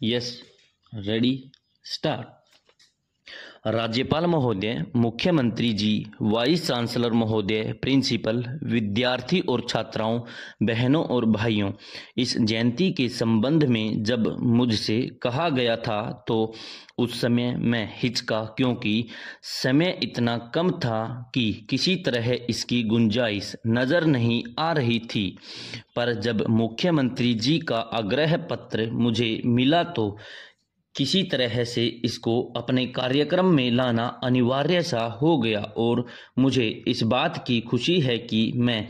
Yes, ready, start. राज्यपाल महोदय मुख्यमंत्री जी वाइस चांसलर महोदय प्रिंसिपल विद्यार्थी और छात्राओं बहनों और भाइयों इस जयंती के संबंध में जब मुझसे कहा गया था तो उस समय मैं हिचका क्योंकि समय इतना कम था कि किसी तरह इसकी गुंजाइश नज़र नहीं आ रही थी पर जब मुख्यमंत्री जी का आग्रह पत्र मुझे मिला तो किसी तरह से इसको अपने कार्यक्रम में लाना अनिवार्य सा हो गया और मुझे इस बात की खुशी है कि मैं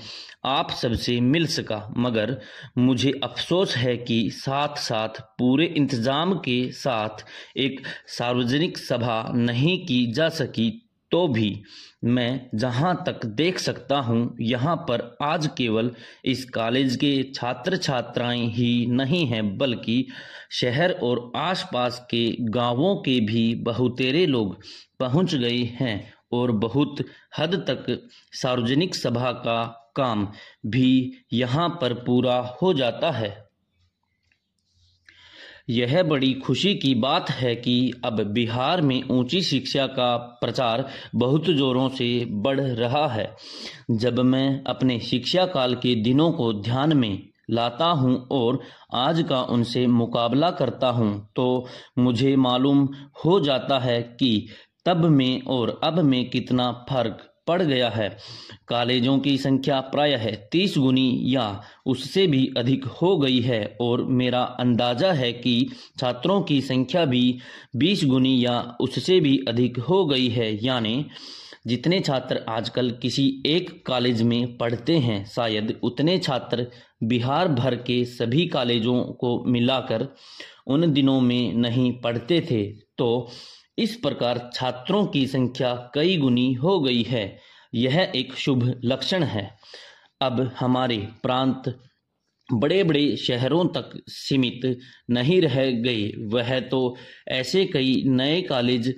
आप सबसे मिल सका मगर मुझे अफसोस है कि साथ साथ पूरे इंतज़ाम के साथ एक सार्वजनिक सभा नहीं की जा सकी तो भी मैं जहाँ तक देख सकता हूँ यहाँ पर आज केवल इस कॉलेज के छात्र छात्राएं ही नहीं हैं बल्कि शहर और आसपास के गांवों के भी बहुतेरे लोग पहुँच गए हैं और बहुत हद तक सार्वजनिक सभा का काम भी यहाँ पर पूरा हो जाता है यह बड़ी खुशी की बात है कि अब बिहार में ऊंची शिक्षा का प्रचार बहुत ज़ोरों से बढ़ रहा है जब मैं अपने शिक्षा काल के दिनों को ध्यान में लाता हूं और आज का उनसे मुकाबला करता हूं तो मुझे मालूम हो जाता है कि तब में और अब में कितना फ़र्क पड़ गया है कॉलेजों की संख्या प्राय है तीस गुनी या उससे भी अधिक हो गई है और मेरा अंदाज़ा है कि छात्रों की संख्या भी बीस गुनी या उससे भी अधिक हो गई है यानी जितने छात्र आजकल किसी एक कॉलेज में पढ़ते हैं शायद उतने छात्र बिहार भर के सभी कॉलेजों को मिलाकर उन दिनों में नहीं पढ़ते थे तो इस प्रकार छात्रों की संख्या कई गुनी हो गई है यह एक शुभ लक्षण है अब हमारे प्रांत बड़े बड़े शहरों तक सीमित नहीं रह गए वह तो ऐसे कई नए कॉलेज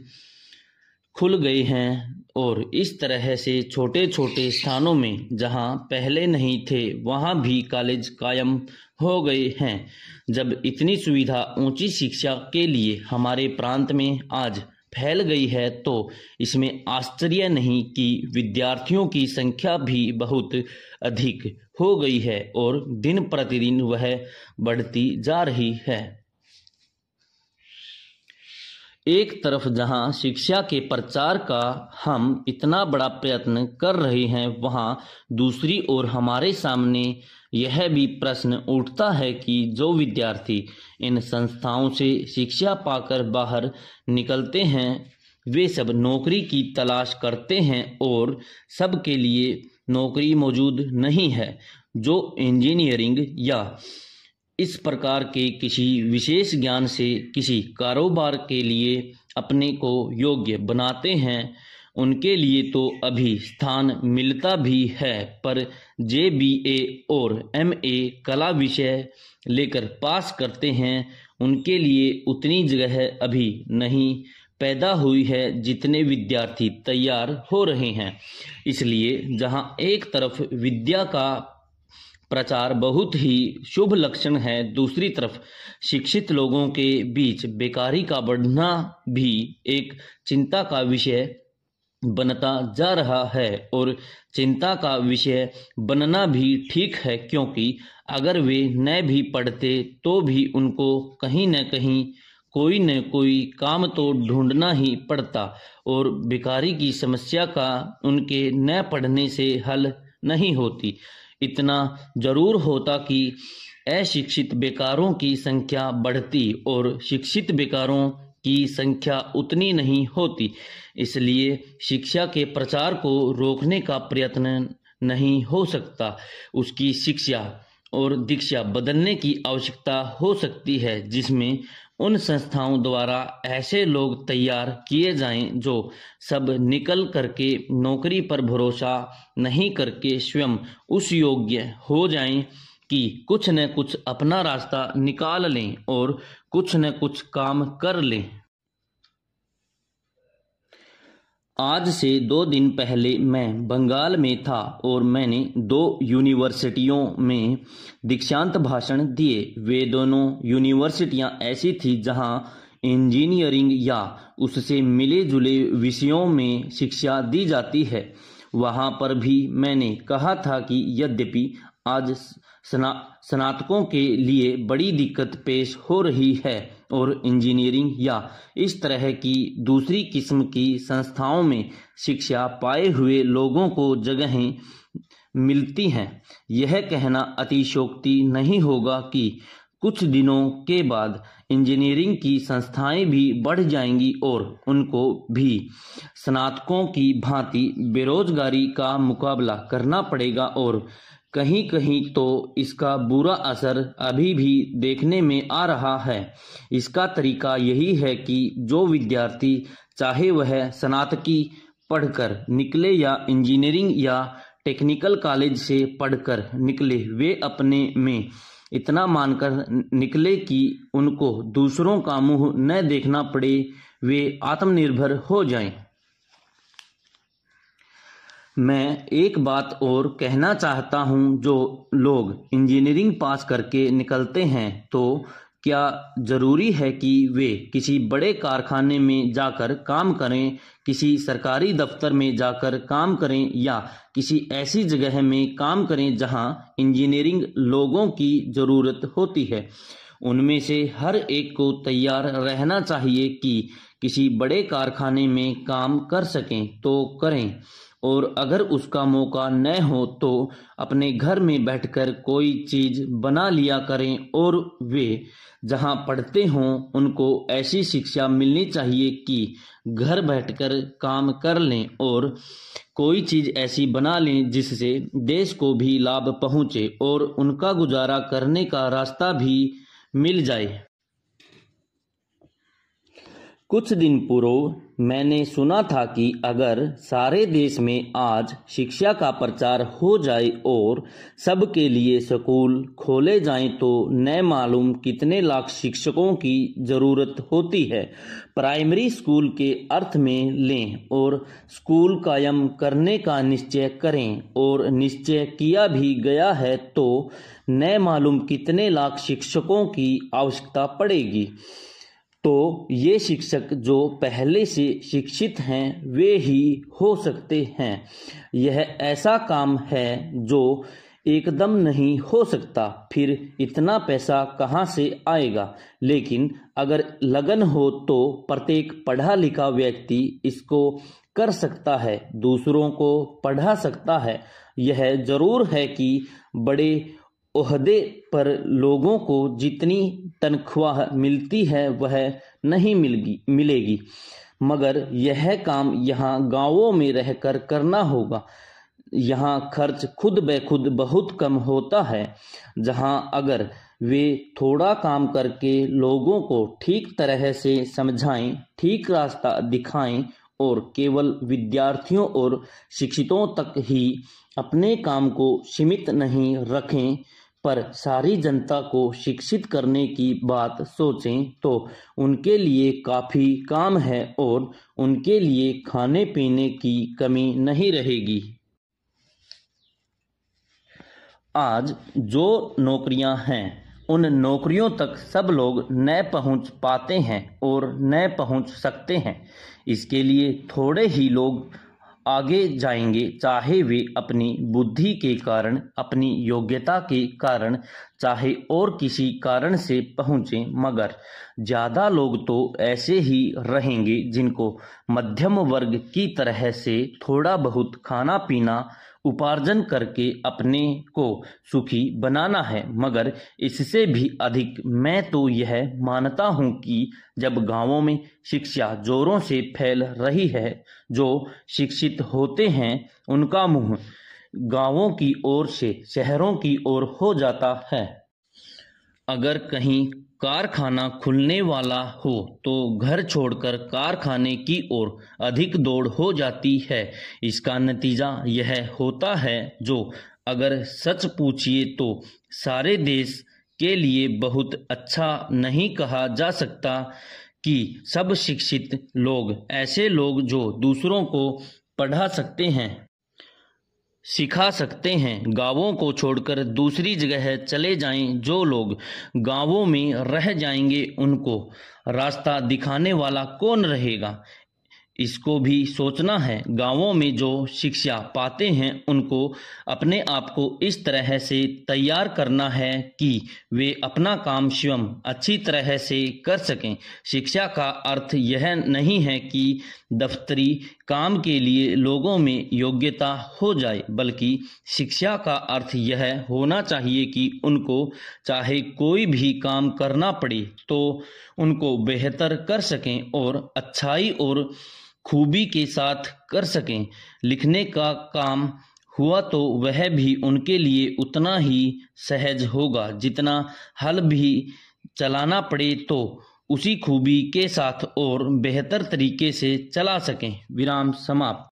खुल गए हैं और इस तरह से छोटे छोटे स्थानों में जहां पहले नहीं थे वहां भी कॉलेज कायम हो गए हैं जब इतनी सुविधा ऊंची शिक्षा के लिए हमारे प्रांत में आज फैल गई है तो इसमें आश्चर्य नहीं कि विद्यार्थियों की संख्या भी बहुत अधिक हो गई है और दिन प्रतिदिन वह बढ़ती जा रही है एक तरफ जहां शिक्षा के प्रचार का हम इतना बड़ा प्रयत्न कर रहे हैं वहां दूसरी ओर हमारे सामने यह भी प्रश्न उठता है कि जो विद्यार्थी इन संस्थाओं से शिक्षा पाकर बाहर निकलते हैं वे सब नौकरी की तलाश करते हैं और सबके लिए नौकरी मौजूद नहीं है जो इंजीनियरिंग या इस प्रकार के किसी विशेष ज्ञान से किसी कारोबार के लिए अपने को योग्य बनाते हैं उनके लिए तो अभी स्थान मिलता भी है पर जे बी ए और एम ए कला विषय लेकर पास करते हैं उनके लिए उतनी जगह अभी नहीं पैदा हुई है जितने विद्यार्थी तैयार हो रहे हैं इसलिए जहां एक तरफ विद्या का प्रचार बहुत ही शुभ लक्षण है दूसरी तरफ शिक्षित लोगों के बीच बेकारी का बढ़ना भी एक चिंता का विषय बनता जा रहा है और चिंता का विषय बनना भी ठीक है क्योंकि अगर वे न भी पढ़ते तो भी उनको कहीं न कहीं कोई न कोई काम तो ढूंढना ही पड़ता और बेकारी की समस्या का उनके न पढ़ने से हल नहीं होती इतना जरूर होता कि अशिक्षित बेकारों की संख्या बढ़ती और शिक्षित बेकारों की संख्या उतनी नहीं होती इसलिए शिक्षा के प्रचार को रोकने का प्रयत्न नहीं हो सकता उसकी शिक्षा और दीक्षा बदलने की आवश्यकता हो सकती है जिसमें उन संस्थाओं द्वारा ऐसे लोग तैयार किए जाएं जो सब निकल करके नौकरी पर भरोसा नहीं करके स्वयं उस योग्य हो जाएं कि कुछ न कुछ अपना रास्ता निकाल लें और कुछ न कुछ काम कर लें आज से दो दिन पहले मैं बंगाल में था और मैंने दो यूनिवर्सिटियों में दीक्षांत भाषण दिए वे दोनों यूनिवर्सिटियां ऐसी थी जहां इंजीनियरिंग या उससे मिले जुले विषयों में शिक्षा दी जाती है वहां पर भी मैंने कहा था कि यद्यपि आज स्ना, स्नातकों के लिए बड़ी दिक्कत पेश हो रही है और इंजीनियरिंग या इस तरह की दूसरी किस्म की संस्थाओं में शिक्षा पाए हुए लोगों को जगहें मिलती हैं यह कहना अतिशोक्ति नहीं होगा कि कुछ दिनों के बाद इंजीनियरिंग की संस्थाएं भी बढ़ जाएंगी और उनको भी स्नातकों की भांति बेरोजगारी का मुकाबला करना पड़ेगा और कहीं कहीं तो इसका बुरा असर अभी भी देखने में आ रहा है इसका तरीका यही है कि जो विद्यार्थी चाहे वह स्नातकी पढ़कर निकले या इंजीनियरिंग या टेक्निकल कॉलेज से पढ़कर निकले वे अपने में इतना मानकर निकले कि उनको दूसरों का मुंह न देखना पड़े वे आत्मनिर्भर हो जाएं मैं एक बात और कहना चाहता हूं जो लोग इंजीनियरिंग पास करके निकलते हैं तो क्या जरूरी है कि वे किसी बड़े कारखाने में जाकर काम करें किसी सरकारी दफ्तर में जाकर काम करें या किसी ऐसी जगह में काम करें जहां इंजीनियरिंग लोगों की ज़रूरत होती है उनमें से हर एक को तैयार रहना चाहिए कि किसी बड़े कारखाने में काम कर सकें तो करें और अगर उसका मौका न हो तो अपने घर में बैठकर कोई चीज़ बना लिया करें और वे जहां पढ़ते हों उनको ऐसी शिक्षा मिलनी चाहिए कि घर बैठकर काम कर लें और कोई चीज़ ऐसी बना लें जिससे देश को भी लाभ पहुंचे और उनका गुजारा करने का रास्ता भी मिल जाए कुछ दिन पूर्व मैंने सुना था कि अगर सारे देश में आज शिक्षा का प्रचार हो जाए और सबके लिए स्कूल खोले जाएं तो न मालूम कितने लाख शिक्षकों की ज़रूरत होती है प्राइमरी स्कूल के अर्थ में लें और स्कूल कायम करने का निश्चय करें और निश्चय किया भी गया है तो न मालूम कितने लाख शिक्षकों की आवश्यकता पड़ेगी तो ये शिक्षक जो पहले से शिक्षित हैं वे ही हो सकते हैं यह ऐसा काम है जो एकदम नहीं हो सकता फिर इतना पैसा कहाँ से आएगा लेकिन अगर लगन हो तो प्रत्येक पढ़ा लिखा व्यक्ति इसको कर सकता है दूसरों को पढ़ा सकता है यह जरूर है कि बड़े ओहदे पर लोगों को जितनी तनख्वाह मिलती है वह नहीं मिलगी मिलेगी मगर यह काम यहाँ गांवों में रहकर करना होगा यहाँ खर्च खुद ब खुद बहुत कम होता है जहाँ अगर वे थोड़ा काम करके लोगों को ठीक तरह से समझाएं ठीक रास्ता दिखाएं और केवल विद्यार्थियों और शिक्षितों तक ही अपने काम को सीमित नहीं रखें पर सारी जनता को शिक्षित करने की बात सोचें तो उनके लिए काफ़ी काम है और उनके लिए खाने पीने की कमी नहीं रहेगी आज जो नौकरियां हैं उन नौकरियों तक सब लोग न पहुंच पाते हैं और न पहुंच सकते हैं इसके लिए थोड़े ही लोग आगे जाएंगे चाहे वे अपनी बुद्धि के कारण अपनी योग्यता के कारण चाहे और किसी कारण से पहुंचे मगर ज़्यादा लोग तो ऐसे ही रहेंगे जिनको मध्यम वर्ग की तरह से थोड़ा बहुत खाना पीना उपार्जन करके अपने को सुखी बनाना है मगर इससे भी अधिक मैं तो यह मानता हूँ कि जब गांवों में शिक्षा जोरों से फैल रही है जो शिक्षित होते हैं उनका मुंह गांवों की ओर से शहरों की ओर हो जाता है अगर कहीं कारखाना खुलने वाला हो तो घर छोड़कर कारखाने की ओर अधिक दौड़ हो जाती है इसका नतीजा यह होता है जो अगर सच पूछिए तो सारे देश के लिए बहुत अच्छा नहीं कहा जा सकता कि सब शिक्षित लोग ऐसे लोग जो दूसरों को पढ़ा सकते हैं सिखा सकते हैं गांवों को छोड़कर दूसरी जगह चले जाएं जो लोग गांवों में रह जाएंगे उनको रास्ता दिखाने वाला कौन रहेगा इसको भी सोचना है गांवों में जो शिक्षा पाते हैं उनको अपने आप को इस तरह से तैयार करना है कि वे अपना काम स्वयं अच्छी तरह से कर सकें शिक्षा का अर्थ यह नहीं है कि दफ्तरी काम के लिए लोगों में योग्यता हो जाए बल्कि शिक्षा का अर्थ यह होना चाहिए कि उनको चाहे कोई भी काम करना पड़े तो उनको बेहतर कर सकें और अच्छाई और खूबी के साथ कर सकें लिखने का काम हुआ तो वह भी उनके लिए उतना ही सहज होगा जितना हल भी चलाना पड़े तो उसी खूबी के साथ और बेहतर तरीके से चला सकें विराम समाप्त